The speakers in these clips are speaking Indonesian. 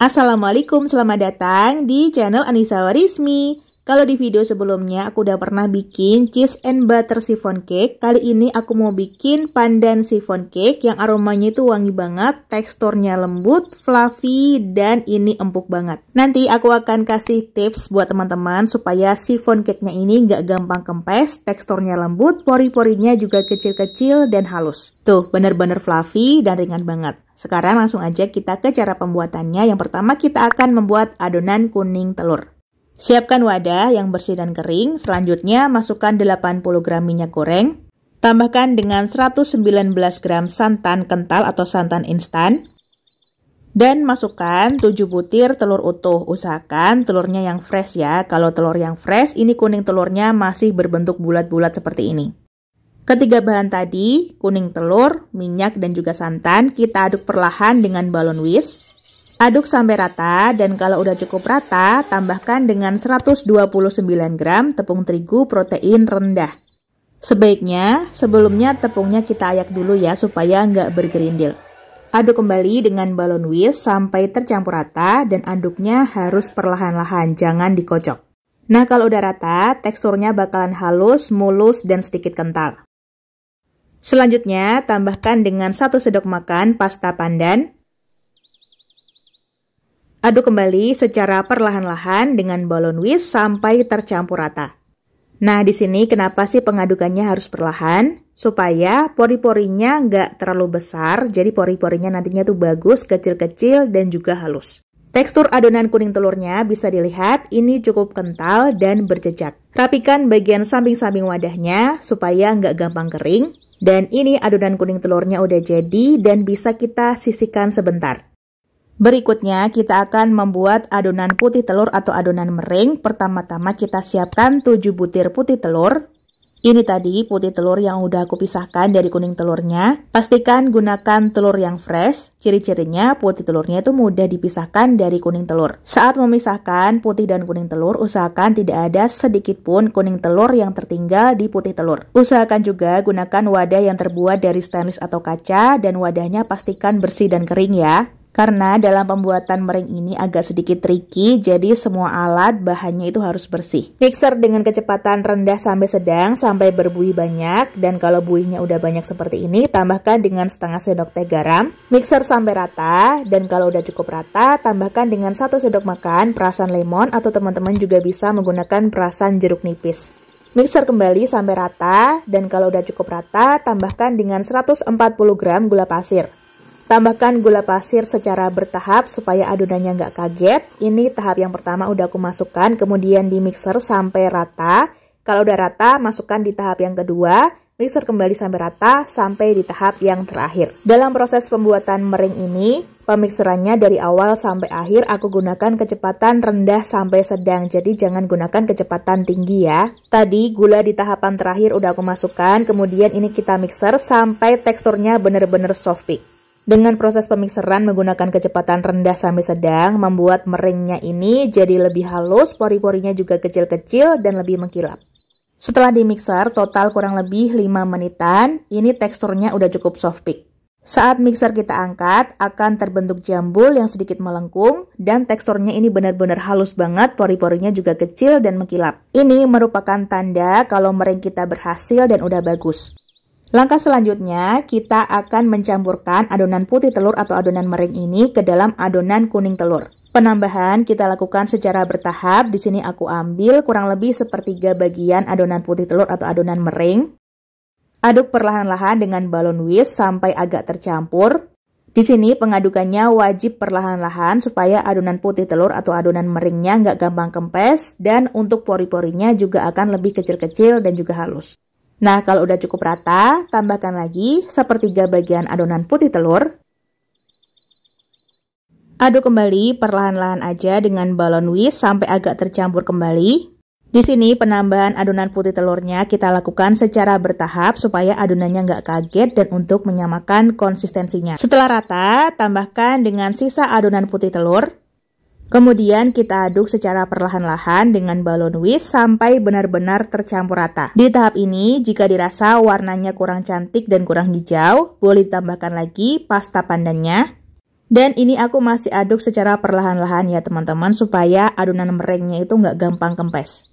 Assalamualaikum, selamat datang di channel Anissa Warismi. Kalau di video sebelumnya aku udah pernah bikin cheese and butter chiffon cake, kali ini aku mau bikin pandan chiffon cake yang aromanya itu wangi banget, teksturnya lembut, fluffy, dan ini empuk banget. Nanti aku akan kasih tips buat teman-teman supaya chiffon cake-nya ini nggak gampang kempes, teksturnya lembut, pori-porinya juga kecil-kecil dan halus. Tuh, bener-bener fluffy dan ringan banget. Sekarang langsung aja kita ke cara pembuatannya. Yang pertama kita akan membuat adonan kuning telur. Siapkan wadah yang bersih dan kering, selanjutnya masukkan 80 gram minyak goreng, tambahkan dengan 119 gram santan kental atau santan instan, dan masukkan 7 butir telur utuh. Usahakan telurnya yang fresh ya. Kalau telur yang fresh, ini kuning telurnya masih berbentuk bulat-bulat seperti ini. Ketiga bahan tadi, kuning telur, minyak, dan juga santan, kita aduk perlahan dengan balon whisk. Aduk sampai rata dan kalau udah cukup rata, tambahkan dengan 129 gram tepung terigu protein rendah. Sebaiknya sebelumnya tepungnya kita ayak dulu ya supaya nggak bergerindil. Aduk kembali dengan balon whisk sampai tercampur rata dan aduknya harus perlahan-lahan, jangan dikocok. Nah kalau udah rata, teksturnya bakalan halus, mulus, dan sedikit kental. Selanjutnya, tambahkan dengan satu sendok makan pasta pandan, Aduk kembali secara perlahan-lahan dengan balon whisk sampai tercampur rata. Nah, di sini kenapa sih pengadukannya harus perlahan? Supaya pori-porinya nggak terlalu besar, jadi pori-porinya nantinya tuh bagus, kecil-kecil, dan juga halus. Tekstur adonan kuning telurnya bisa dilihat, ini cukup kental dan berjejak. Rapikan bagian samping-samping wadahnya supaya nggak gampang kering. Dan ini adonan kuning telurnya udah jadi dan bisa kita sisihkan sebentar. Berikutnya kita akan membuat adonan putih telur atau adonan mering. Pertama-tama kita siapkan 7 butir putih telur. Ini tadi putih telur yang udah aku pisahkan dari kuning telurnya. Pastikan gunakan telur yang fresh. Ciri-cirinya putih telurnya itu mudah dipisahkan dari kuning telur. Saat memisahkan putih dan kuning telur, usahakan tidak ada sedikit pun kuning telur yang tertinggal di putih telur. Usahakan juga gunakan wadah yang terbuat dari stainless atau kaca dan wadahnya pastikan bersih dan kering ya. Karena dalam pembuatan mering ini agak sedikit tricky, jadi semua alat bahannya itu harus bersih. Mixer dengan kecepatan rendah sampai sedang sampai berbuih banyak dan kalau buihnya udah banyak seperti ini, tambahkan dengan setengah sendok teh garam. Mixer sampai rata dan kalau udah cukup rata, tambahkan dengan satu sendok makan perasan lemon atau teman-teman juga bisa menggunakan perasan jeruk nipis. Mixer kembali sampai rata dan kalau udah cukup rata, tambahkan dengan 140 gram gula pasir. Tambahkan gula pasir secara bertahap supaya adonannya nggak kaget. Ini tahap yang pertama udah aku masukkan, kemudian di mixer sampai rata. Kalau udah rata, masukkan di tahap yang kedua, mixer kembali sampai rata sampai di tahap yang terakhir. Dalam proses pembuatan mering ini, pemixerannya dari awal sampai akhir aku gunakan kecepatan rendah sampai sedang, jadi jangan gunakan kecepatan tinggi ya. Tadi gula di tahapan terakhir udah aku masukkan, kemudian ini kita mixer sampai teksturnya bener-bener soft peak. Dengan proses pemikseran menggunakan kecepatan rendah sampai sedang, membuat meringnya ini jadi lebih halus, pori-porinya juga kecil-kecil dan lebih mengkilap. Setelah dimixer, total kurang lebih 5 menitan, ini teksturnya udah cukup soft peak. Saat mixer kita angkat, akan terbentuk jambul yang sedikit melengkung, dan teksturnya ini benar-benar halus banget, pori-porinya juga kecil dan mengkilap. Ini merupakan tanda kalau mereng kita berhasil dan udah bagus. Langkah selanjutnya, kita akan mencampurkan adonan putih telur atau adonan mering ini ke dalam adonan kuning telur. Penambahan kita lakukan secara bertahap. Di sini aku ambil kurang lebih sepertiga bagian adonan putih telur atau adonan mering. Aduk perlahan-lahan dengan balon whisk sampai agak tercampur. Di sini pengadukannya wajib perlahan-lahan supaya adonan putih telur atau adonan meringnya nggak gampang kempes dan untuk pori-porinya juga akan lebih kecil-kecil dan juga halus. Nah, kalau udah cukup rata, tambahkan lagi sepertiga bagian adonan putih telur. Aduk kembali perlahan-lahan aja dengan balon whisk sampai agak tercampur kembali. Di sini penambahan adonan putih telurnya kita lakukan secara bertahap supaya adonannya nggak kaget dan untuk menyamakan konsistensinya. Setelah rata, tambahkan dengan sisa adonan putih telur. Kemudian kita aduk secara perlahan-lahan dengan balon whisk sampai benar-benar tercampur rata. Di tahap ini, jika dirasa warnanya kurang cantik dan kurang hijau, boleh ditambahkan lagi pasta pandannya. Dan ini aku masih aduk secara perlahan-lahan ya teman-teman supaya adonan merengnya itu nggak gampang kempes.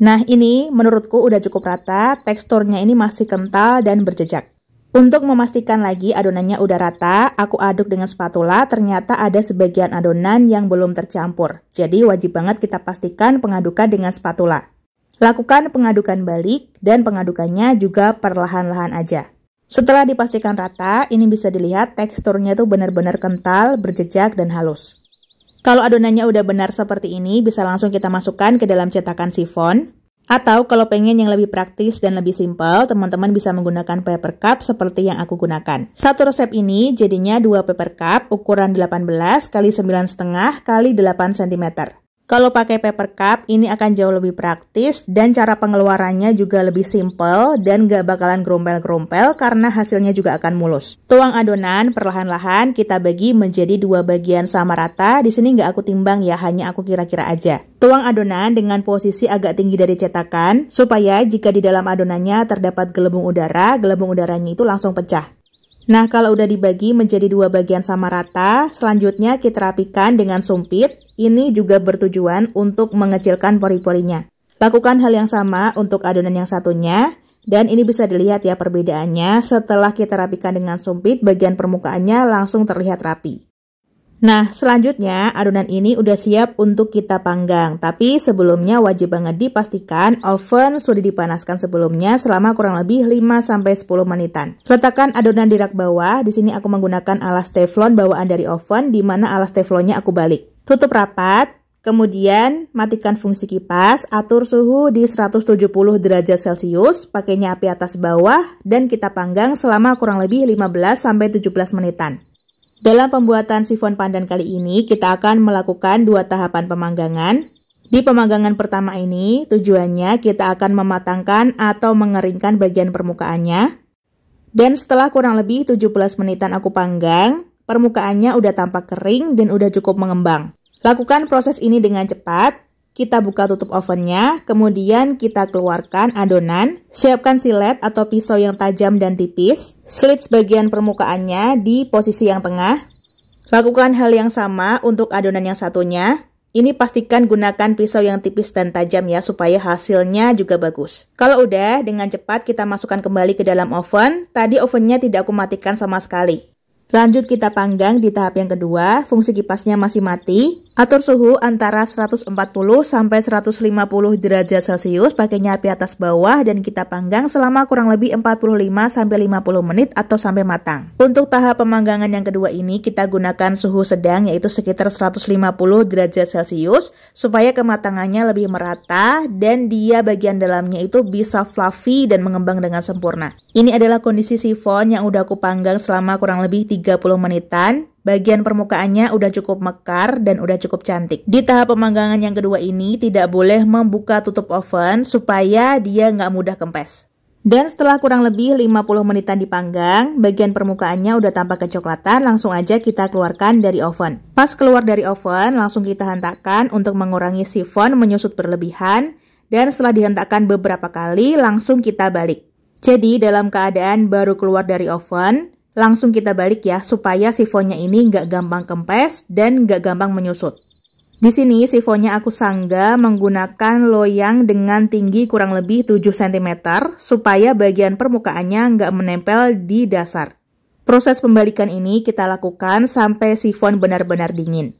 Nah ini menurutku udah cukup rata, teksturnya ini masih kental dan berjejak. Untuk memastikan lagi adonannya udah rata, aku aduk dengan spatula, ternyata ada sebagian adonan yang belum tercampur. Jadi wajib banget kita pastikan pengadukan dengan spatula. Lakukan pengadukan balik dan pengadukannya juga perlahan-lahan aja. Setelah dipastikan rata, ini bisa dilihat teksturnya tuh benar-benar kental, berjejak, dan halus. Kalau adonannya udah benar seperti ini, bisa langsung kita masukkan ke dalam cetakan sifon. Atau kalau pengen yang lebih praktis dan lebih simpel, teman-teman bisa menggunakan paper cup seperti yang aku gunakan. Satu resep ini jadinya 2 paper cup ukuran 18 x 9,5 x 8 cm. Kalau pakai paper cup, ini akan jauh lebih praktis dan cara pengeluarannya juga lebih simple dan gak bakalan gerompel-gerompel karena hasilnya juga akan mulus. Tuang adonan perlahan-lahan kita bagi menjadi dua bagian sama rata. Di sini gak aku timbang ya, hanya aku kira-kira aja. Tuang adonan dengan posisi agak tinggi dari cetakan supaya jika di dalam adonannya terdapat gelembung udara, gelembung udaranya itu langsung pecah. Nah, kalau udah dibagi menjadi dua bagian sama rata, selanjutnya kita rapikan dengan sumpit. Ini juga bertujuan untuk mengecilkan pori-porinya. Lakukan hal yang sama untuk adonan yang satunya. Dan ini bisa dilihat ya perbedaannya setelah kita rapikan dengan sumpit, bagian permukaannya langsung terlihat rapi. Nah, selanjutnya adonan ini udah siap untuk kita panggang. Tapi sebelumnya wajib banget dipastikan oven sudah dipanaskan sebelumnya selama kurang lebih 5 10 menitan. Letakkan adonan di rak bawah. Di sini aku menggunakan alas teflon bawaan dari oven di mana alas teflonnya aku balik. Tutup rapat. Kemudian matikan fungsi kipas, atur suhu di 170 derajat Celcius, pakainya api atas bawah dan kita panggang selama kurang lebih 15 17 menitan. Dalam pembuatan sifon pandan kali ini, kita akan melakukan dua tahapan pemanggangan. Di pemanggangan pertama ini, tujuannya kita akan mematangkan atau mengeringkan bagian permukaannya. Dan setelah kurang lebih 17 menitan aku panggang, permukaannya udah tampak kering dan udah cukup mengembang. Lakukan proses ini dengan cepat kita buka tutup ovennya, kemudian kita keluarkan adonan. Siapkan silet atau pisau yang tajam dan tipis. Slit sebagian permukaannya di posisi yang tengah. Lakukan hal yang sama untuk adonan yang satunya. Ini pastikan gunakan pisau yang tipis dan tajam ya supaya hasilnya juga bagus. Kalau udah, dengan cepat kita masukkan kembali ke dalam oven. Tadi ovennya tidak aku matikan sama sekali. Lanjut kita panggang di tahap yang kedua, fungsi kipasnya masih mati. Atur suhu antara 140 sampai 150 derajat Celcius pakainya api atas bawah dan kita panggang selama kurang lebih 45 sampai 50 menit atau sampai matang. Untuk tahap pemanggangan yang kedua ini kita gunakan suhu sedang yaitu sekitar 150 derajat Celcius supaya kematangannya lebih merata dan dia bagian dalamnya itu bisa fluffy dan mengembang dengan sempurna. Ini adalah kondisi sifon yang udah aku panggang selama kurang lebih 30 menitan Bagian permukaannya udah cukup mekar dan udah cukup cantik. Di tahap pemanggangan yang kedua ini tidak boleh membuka tutup oven supaya dia nggak mudah kempes. Dan setelah kurang lebih 50 menitan dipanggang, bagian permukaannya udah tampak kecoklatan, langsung aja kita keluarkan dari oven. Pas keluar dari oven, langsung kita hentakkan untuk mengurangi sifon menyusut berlebihan, dan setelah dihentakkan beberapa kali, langsung kita balik. Jadi, dalam keadaan baru keluar dari oven, langsung kita balik ya supaya sifonnya ini nggak gampang kempes dan nggak gampang menyusut. Di sini sifonnya aku sangga menggunakan loyang dengan tinggi kurang lebih 7 cm supaya bagian permukaannya nggak menempel di dasar. Proses pembalikan ini kita lakukan sampai sifon benar-benar dingin.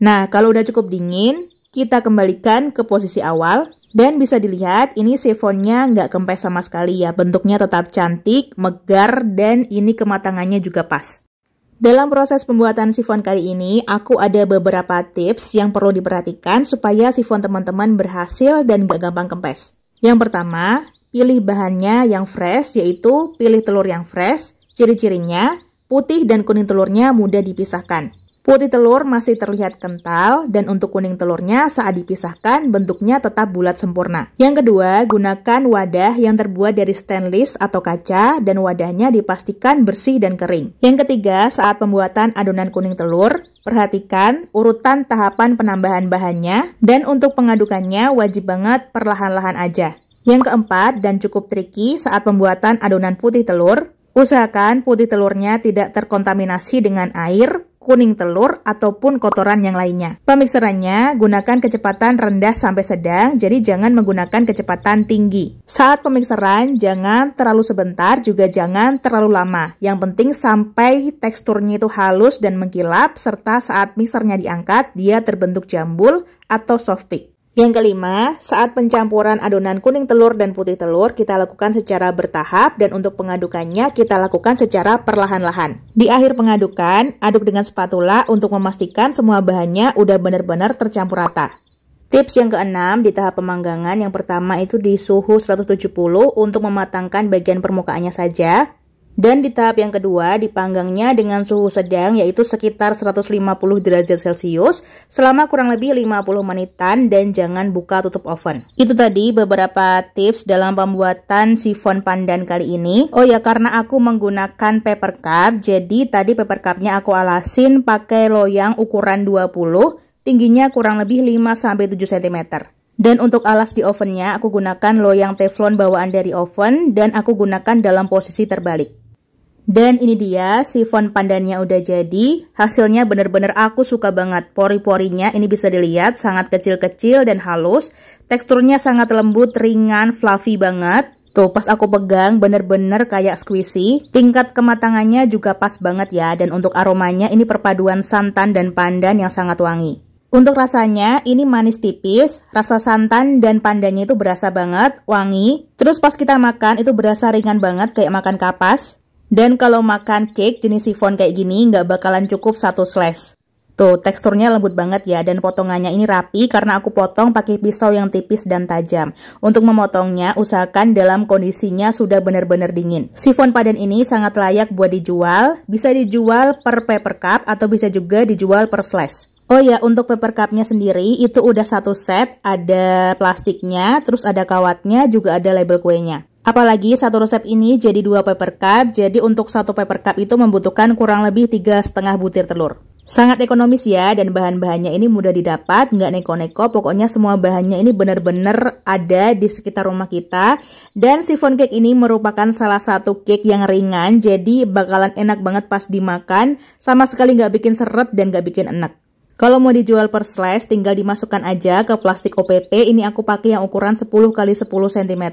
Nah, kalau udah cukup dingin, kita kembalikan ke posisi awal. Dan bisa dilihat ini sifonnya nggak kempes sama sekali ya. Bentuknya tetap cantik, megar, dan ini kematangannya juga pas. Dalam proses pembuatan sifon kali ini, aku ada beberapa tips yang perlu diperhatikan supaya sifon teman-teman berhasil dan gak gampang kempes. Yang pertama, pilih bahannya yang fresh, yaitu pilih telur yang fresh, ciri-cirinya, putih dan kuning telurnya mudah dipisahkan. Putih telur masih terlihat kental dan untuk kuning telurnya saat dipisahkan bentuknya tetap bulat sempurna. Yang kedua, gunakan wadah yang terbuat dari stainless atau kaca dan wadahnya dipastikan bersih dan kering. Yang ketiga, saat pembuatan adonan kuning telur, perhatikan urutan tahapan penambahan bahannya dan untuk pengadukannya wajib banget perlahan-lahan aja. Yang keempat dan cukup tricky saat pembuatan adonan putih telur, usahakan putih telurnya tidak terkontaminasi dengan air kuning telur, ataupun kotoran yang lainnya. Pemikserannya gunakan kecepatan rendah sampai sedang, jadi jangan menggunakan kecepatan tinggi. Saat pemikseran, jangan terlalu sebentar, juga jangan terlalu lama. Yang penting sampai teksturnya itu halus dan mengkilap, serta saat mixernya diangkat, dia terbentuk jambul atau soft peak. Yang kelima, saat pencampuran adonan kuning telur dan putih telur, kita lakukan secara bertahap dan untuk pengadukannya kita lakukan secara perlahan-lahan. Di akhir pengadukan, aduk dengan spatula untuk memastikan semua bahannya udah benar-benar tercampur rata. Tips yang keenam di tahap pemanggangan yang pertama itu di suhu 170 untuk mematangkan bagian permukaannya saja. Dan di tahap yang kedua, dipanggangnya dengan suhu sedang yaitu sekitar 150 derajat Celcius selama kurang lebih 50 menitan dan jangan buka tutup oven. Itu tadi beberapa tips dalam pembuatan sifon pandan kali ini. Oh ya, karena aku menggunakan paper cup, jadi tadi paper cupnya aku alasin pakai loyang ukuran 20, tingginya kurang lebih 5-7 cm. Dan untuk alas di ovennya, aku gunakan loyang teflon bawaan dari oven dan aku gunakan dalam posisi terbalik. Dan ini dia sifon pandannya udah jadi. Hasilnya bener-bener aku suka banget. Pori-porinya ini bisa dilihat sangat kecil-kecil dan halus. Teksturnya sangat lembut, ringan, fluffy banget. Tuh pas aku pegang bener-bener kayak squishy Tingkat kematangannya juga pas banget ya Dan untuk aromanya ini perpaduan santan dan pandan yang sangat wangi Untuk rasanya ini manis tipis Rasa santan dan pandannya itu berasa banget, wangi Terus pas kita makan itu berasa ringan banget kayak makan kapas dan kalau makan cake jenis siphon kayak gini nggak bakalan cukup satu slice. Tuh, teksturnya lembut banget ya dan potongannya ini rapi karena aku potong pakai pisau yang tipis dan tajam. Untuk memotongnya, usahakan dalam kondisinya sudah benar-benar dingin. Sifon padan ini sangat layak buat dijual, bisa dijual per paper cup atau bisa juga dijual per slice. Oh ya, untuk paper cupnya sendiri itu udah satu set, ada plastiknya, terus ada kawatnya, juga ada label kuenya. Apalagi satu resep ini jadi dua paper cup, jadi untuk satu paper cup itu membutuhkan kurang lebih tiga setengah butir telur. Sangat ekonomis ya, dan bahan-bahannya ini mudah didapat, nggak neko-neko, pokoknya semua bahannya ini benar-benar ada di sekitar rumah kita. Dan siphon cake ini merupakan salah satu cake yang ringan, jadi bakalan enak banget pas dimakan, sama sekali nggak bikin seret dan nggak bikin enak. Kalau mau dijual per slice, tinggal dimasukkan aja ke plastik OPP. Ini aku pakai yang ukuran 10 x 10 cm.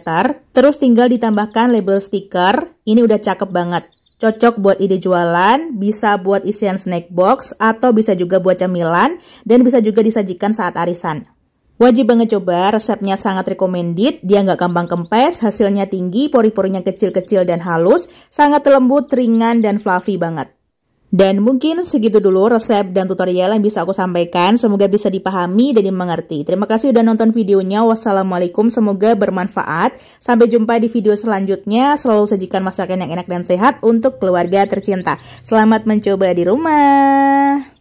Terus tinggal ditambahkan label stiker. Ini udah cakep banget. Cocok buat ide jualan, bisa buat isian snack box, atau bisa juga buat camilan, dan bisa juga disajikan saat arisan. Wajib banget coba, resepnya sangat recommended, dia nggak gampang kempes, hasilnya tinggi, pori-porinya kecil-kecil dan halus, sangat lembut, ringan, dan fluffy banget. Dan mungkin segitu dulu resep dan tutorial yang bisa aku sampaikan. Semoga bisa dipahami dan dimengerti. Terima kasih sudah nonton videonya. Wassalamualaikum, semoga bermanfaat. Sampai jumpa di video selanjutnya. Selalu sajikan masakan yang enak dan sehat untuk keluarga tercinta. Selamat mencoba di rumah.